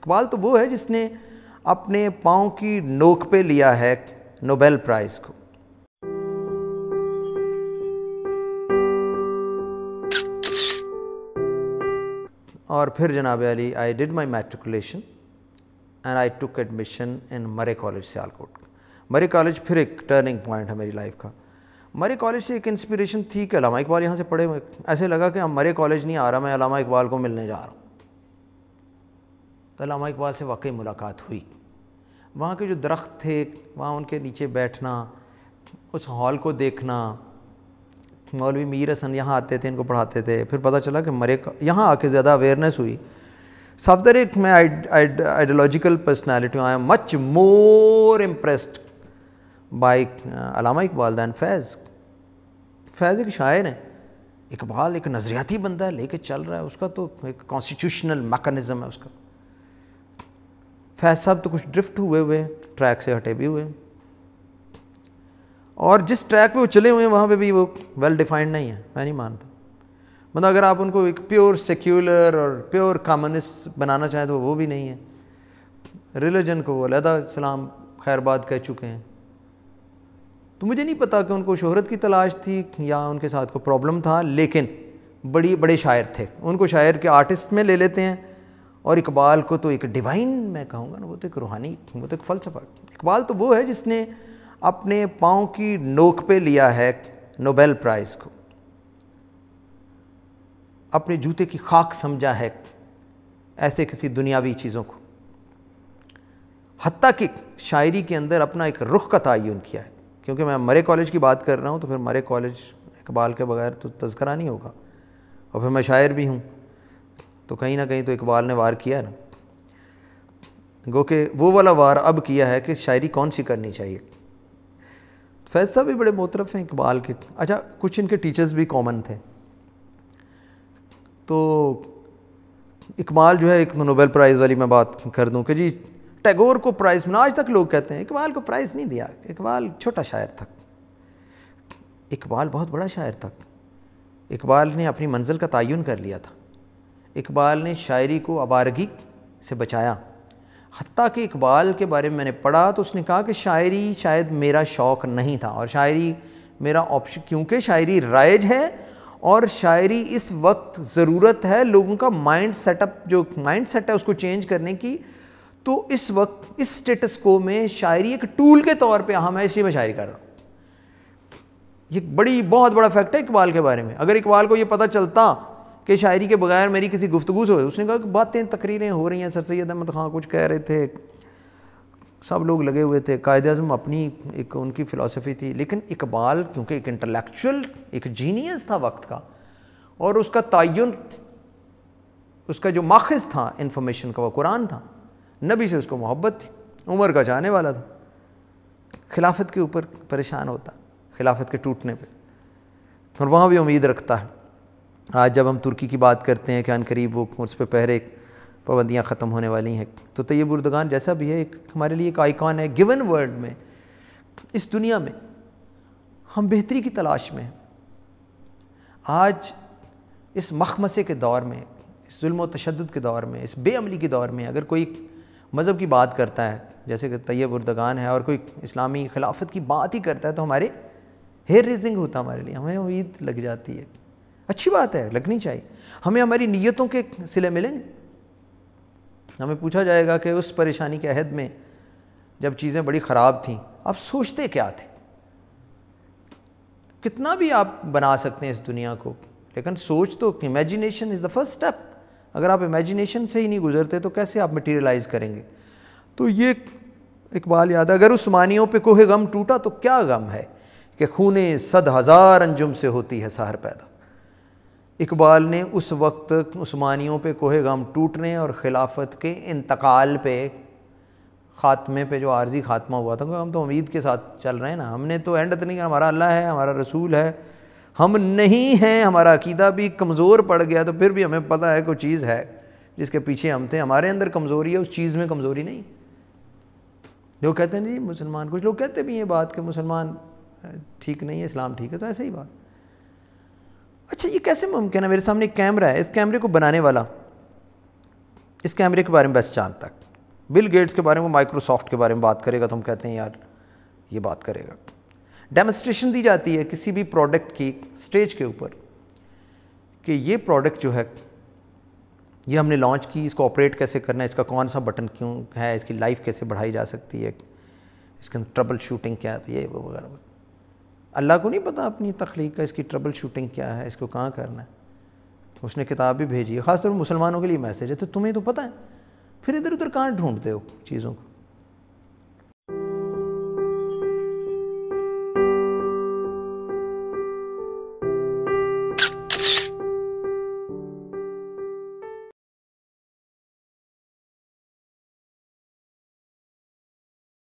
इकबाल तो वो है जिसने अपने पाँव की नोक पे लिया है नोबेल प्राइज़ को और फिर जनाब Ali I did my matriculation and I took admission in Murray college Sialkot मरे कॉलेज फिर एक टर्निंग पॉइंट है मेरी लाइफ का मरे कॉलेज से एक इंस्पिरेशन थी कि अलामा इकबाल यहाँ से पढ़े हुए ऐसे लगा कि हम मरे कॉलेज नहीं आ रहा मैं अलामा इकबाल को मिलने जा रहा हूँ तो इकबाल से वाकई मुलाकात हुई वहाँ के जो दरख्त थे वहाँ उनके नीचे बैठना उस हॉल को देखना मौलवी मीर हसन यहाँ आते थे इनको पढ़ाते थे फिर पता चला कि मरे यहाँ आके ज़्यादा अवेयरनेस हुई सफदर एक मैं ideological personality I am much more impressed by Allama Iqbal than Faiz Faiz एक शायर है इकबाल एक नज़रियाती बंदा है लेके चल रहा है उसका तो एक कॉन्स्टिट्यूशनल मैकानिज़म है उसका फैज साहब तो कुछ ड्रिफ्ट हुए हुए ट्रैक से हटे भी हुए और जिस ट्रैक पे वो चले हुए हैं वहाँ पे भी वो वेल डिफाइंड नहीं है मैं नहीं मानता मतलब अगर आप उनको एक प्योर सेक्यूलर और प्योर कामनिस्ट बनाना चाहें तो वो भी नहीं है रिलीजन को वो अलहदा इस्लाम खैरबाद कह चुके हैं तो मुझे नहीं पता कि उनको शोहरत की तलाश थी या उनके साथ कोई प्रॉब्लम था लेकिन बड़ी बड़े शायर थे उनको शायर के आर्टिस्ट में ले लेते हैं और इकबाल को तो एक डिवाइन मैं कहूँगा ना वो तो एक रूहानी वो तो एक फ़लसफ़ा इकबाल तो वो है जिसने अपने पाँव की नोक पे लिया है नोबेल प्राइज़ को अपने जूते की खाक समझा है ऐसे किसी दुनियावी चीज़ों को हती कि शायरी के अंदर अपना एक रुख का तयन किया है क्योंकि मैं मरे कॉलेज की बात कर रहा हूँ तो फिर मरे कॉलेज इकबाल के बगैर तो तस्करा नहीं होगा और फिर मैं शायर भी हूँ तो कहीं ना कहीं तो इकबाल ने वार किया ना गो के वो वाला वार अब किया है कि शायरी कौन सी करनी चाहिए फैज साहब भी बड़े मोतरफ हैं इकबाल के अच्छा कुछ इनके टीचर्स भी कॉमन थे तो इकबाल जो है एक नोबेल प्राइज़ वाली मैं बात कर दूं कि जी टैगोर को प्राइज़ मिला आज तक लोग कहते हैं इकबाल को प्राइज़ नहीं दिया इकबाल छोटा शायर था इकबाल बहुत बड़ा शायर था इकबाल ने अपनी मंजिल का तयन कर लिया था इकबाल ने शायरी को आबारगी से बचाया हती कि इकबाल के बारे में मैंने पढ़ा तो उसने कहा कि शायरी शायद मेरा शौक़ नहीं था और शायरी मेरा ऑप्शन क्योंकि शायरी राइज है और शायरी इस वक्त ज़रूरत है लोगों का माइंड सेटअप जो माइंड सेट है उसको चेंज करने की तो इस वक्त इस स्टेटस को में शायरी एक टूल के तौर पे अहम हाँ, है इसलिए मैं शायरी कर रहा हूँ ये बड़ी बहुत बड़ा फैक्ट है इकबाल के बारे में अगर इकबाल को ये पता चलता कि शायरी के बगैर मेरी किसी गुफ्तगु से हो उसने कहा कि बातें तकरीरें हो रही हैं सर सैद अहमद खां कुछ कह रहे थे सब लोग लगे हुए थे कायद अजम अपनी एक उनकी फ़िलासफ़ी थी लेकिन इकबाल क्योंकि एक इंटलेक्चुअल एक जीनियस था वक्त का और उसका तयन उसका जो माखज था इन्फॉर्मेशन का वह कुरान था नबी से उसको मोहब्बत थी उम्र का जाने वाला था खिलाफत के ऊपर परेशान होता खिलाफत के टूटने पर और वहाँ भी उम्मीद रखता है आज जब हम तुर्की की बात करते हैं क्या करीब वो उस पर पहरे पाबंदियाँ ख़त्म होने वाली हैं तो तैयब उर्दगान जैसा भी है एक हमारे लिए एक आइकॉन है गिवन वर्ल्ड में इस दुनिया में हम बेहतरी की तलाश में आज इस मखमसे के दौर में इस जुल्म तशद के दौर में इस बेअमली के दौर में अगर कोई मज़हब की बात करता है जैसे कि तैयब उर्दगान है और कोई इस्लामी खिलाफत की बात ही करता है तो हमारे हेयर रेजिंग होता हमारे लिए हमें उम्मीद लग जाती है अच्छी बात है लगनी चाहिए हमें हमारी नीयतों के सिले मिलेंगे हमें पूछा जाएगा कि उस परेशानी के अहद में जब चीज़ें बड़ी ख़राब थीं आप सोचते क्या थे कितना भी आप बना सकते हैं इस दुनिया को लेकिन सोच तो imagination is the first step अगर आप इमेजिनेशन से ही नहीं गुजरते तो कैसे आप मटेरियलाइज करेंगे तो ये इकबाल याद अगर उस्मानियों पे कोहे गम टूटा तो क्या गम है कि खूने सद हज़ार अंजुम से होती है सहर पैदा इकबाल ने उस वक्त उस्मानियों पे कोहे गम टूटने और खिलाफत के इंतकाल पे ख़ात्मे पे जो आर्जी ख़ात्मा हुआ था हम तो उम्मीद के साथ चल रहे हैं ना हमने तो एंड तो नहीं किया हमारा अल्लाह है हमारा रसूल है हम नहीं हैं हमारा अकीदा भी कमज़ोर पड़ गया तो फिर भी हमें पता है कोई चीज़ है जिसके पीछे हम थे हमारे अंदर कमज़ोरी है उस चीज़ में कमज़ोरी नहीं लोग कहते हैं जी मुसलमान कुछ लोग कहते भी हैं बात कि मुसलमान ठीक नहीं है इस्लाम ठीक है तो ऐसे ही बात अच्छा ये कैसे मुमकिन है मेरे सामने कैमरा है इस कैमरे को बनाने वाला इस कैमरे के बारे में बस चांद तक बिल गेट्स के बारे में माइक्रोसॉफ्ट के बारे में बात करेगा तो हम कहते हैं यार ये बात करेगा डेमोस्ट्रेशन दी जाती है किसी भी प्रोडक्ट की स्टेज के ऊपर कि ये प्रोडक्ट जो है ये हमने लॉन्च की इसको ऑपरेट कैसे करना है इसका कौन सा बटन क्यों है इसकी लाइफ कैसे बढ़ाई जा सकती है इसके अंदर ट्रबल शूटिंग क्या है तो ये वगैरह अल्लाह को नहीं पता अपनी तख्लीक का इसकी ट्रबल शूटिंग क्या है इसको कहाँ करना है तो उसने किताब भी भेजी है ख़ासतौर पर मुसलमानों के लिए मैसेज है तो तुम्हें तो पता है फिर इधर उधर कहाँ ढूंढते हो चीज़ों को